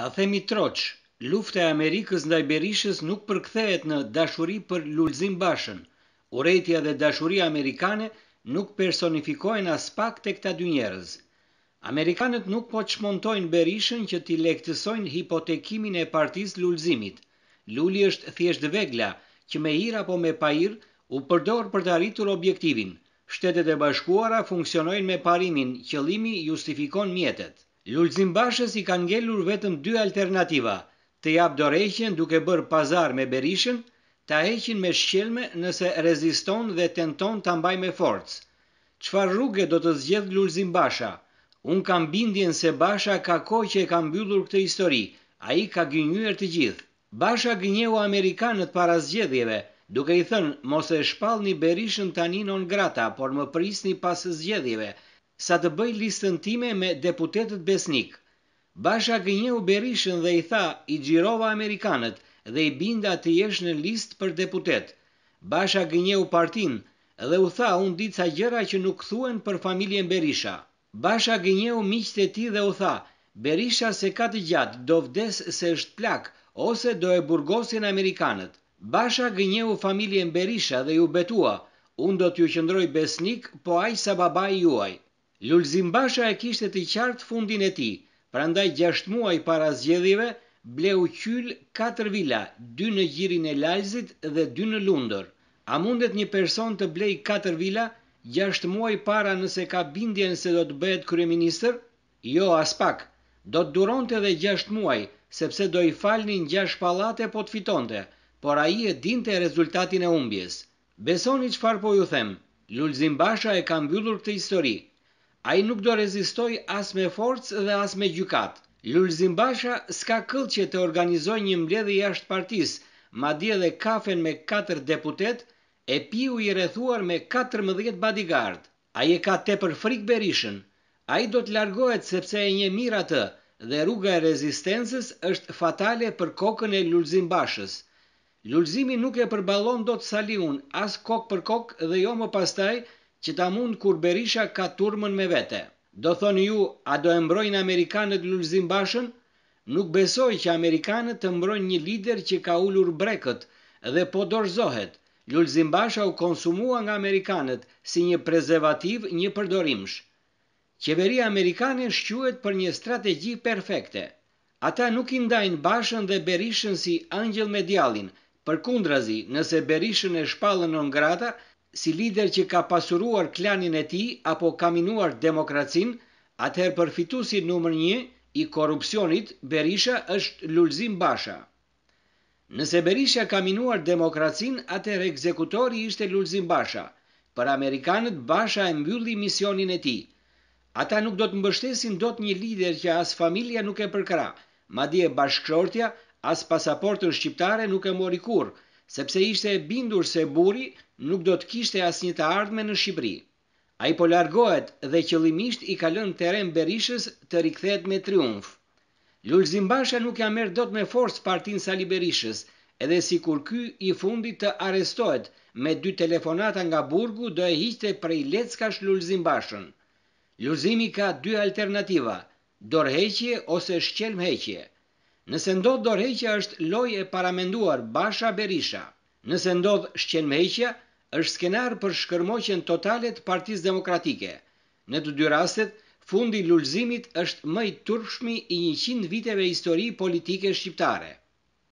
Ta themi troç, lufte e Amerikës ndaj Berishës nuk përkthehet në dashuri për Lulzim Bashën. Urrejtja dhe dashuria amerikane nuk personifikojnë as pak tek ta dy njerëz. Amerikanët nuk po çmontojnë Berishën që t'i lektësojnë hipotekimin e partiz Lulzimit. Luli është thjesht vegla që me hir apo me pajir u përdor për të arritur objektivin. Shtetet e Bashkuara funksionojnë me parimin, qëllimi justifikon mjetet. Lulzim Bashës i kanë ngellur vetëm dy alternativa, të jap doreqen duke bërë pazar me berishën, të heqin me shqelme nëse reziston dhe tenton të ambaj me forcë. Qfar rrugë do të zgjedh Lulzim Basha? Unë kam bindjen se Basha ka ko që e kam byllur këtë histori, a i ka gynjuer të gjithë. Basha gënjeu Amerikanët para zgjedhjeve, duke i thënë mos e shpal një berishën tani non grata, por më prisni pas zgjedhjeve, sa të bëj listën time me deputetet besnik. Basha gënje u berishën dhe i tha i gjirova Amerikanët dhe i binda të jesh në listë për deputet. Basha gënje u partin dhe u tha unë ditë sa gjëra që nuk thuen për familjen Berisha. Basha gënje u miqët e ti dhe u tha, Berisha se ka të gjatë do vdes se është plak ose do e burgosin Amerikanët. Basha gënje u familjen Berisha dhe ju betua, unë do t'ju qëndroj besnik po aj sa babaj juaj. Basha e kishte të qartë fundin e ti, prandaj gjasht muaj para zgjedhjeve, bleu qyl 4 vila, 2 në gjirin e lajzit dhe 2 në lundër. A mundet një person të blej 4 vila, gjasht muaj para nëse ka bindjen se do të bëhet kryeminister? Jo, as pak, do të duronte dhe 6 muaj, sepse do i falnin 6 pallate po të fitonte, por a i e dinte rezultatin e umbjes. Besoni çfarë po ju them, Basha e ka mbyllur këtë historië. A i nuk do rezistoj as me forcë dhe as me gjukat. Lulzim Basha s'ka këll që të organizoj një mbledhë jashtë partis, ma dje dhe kafen me 4 deputet, e piu i rethuar me 14 bodyguard. A i ka te për frik berishën, a i do të largohet sepse e një mirë atë dhe rruga e rezistencës është fatale për kokën e Lulzim Bashës. Lulzimi nuk e përballon dot Saliun as kok për kok dhe jo më pastaj që ta mund kur Berisha ka turmën me vete. Do thoni ju, a do e mbrojnë Amerikanët lullëzim bashën? Nuk besoj që Amerikanët të mbrojnë një lider që ka ullur brekët dhe po dorzohet. Lullëzim basha u konsumua nga Amerikanët si një prezervativ një përdorimsh. Qeveria Amerikanë shquet për një strategji perfekte. Ata nuk i ndajnë bashën dhe berishën si angjel me djalin, për kundrazi, nëse berishën e shpallën në ngrata, si lider që ka pasuruar klanin e tij apo ka minuar demokracin, atëherë përfituesi numër 1 i korrupsionit Berisha është Lulzim Basha. Nëse Berisha ka minuar demokracin, atëherë ekzekutori ishte Lulzim Basha. Për amerikanët Basha e mbylli misionin e tij. Ata nuk do të mbështesin dot një lider që as familja nuk e përkra, madje bashkëshortja as pasaportën shqiptare nuk e mori kurë sepse ishte e bindur se buri nuk do të kishte asnjë të ardhme në Shqipëri. Ai po largohet dhe qëllimisht i ka lënë terren Berishës të rikthehet me triumf. Lul Zimbasha nuk ja do dot me forcë Partin Sali Berishës, edhe sikur ky i fundit të arrestohet me dy telefonata nga burgu do e hiqte prej Leckash Lul Zimbashën. Lulzimi ka dy alternativa: dorheqje ose shqelmheqje. Nëse ndodh dorheqja është lojë e paramenduar Basha Berisha. Nëse ndodh shqenmeqja është skenar për shkërmoqjen totale të Partisë Demokratike. Në të dy rastet fundi i lulëzimit është më i turpshëm i 100 viteve histori politike shqiptare.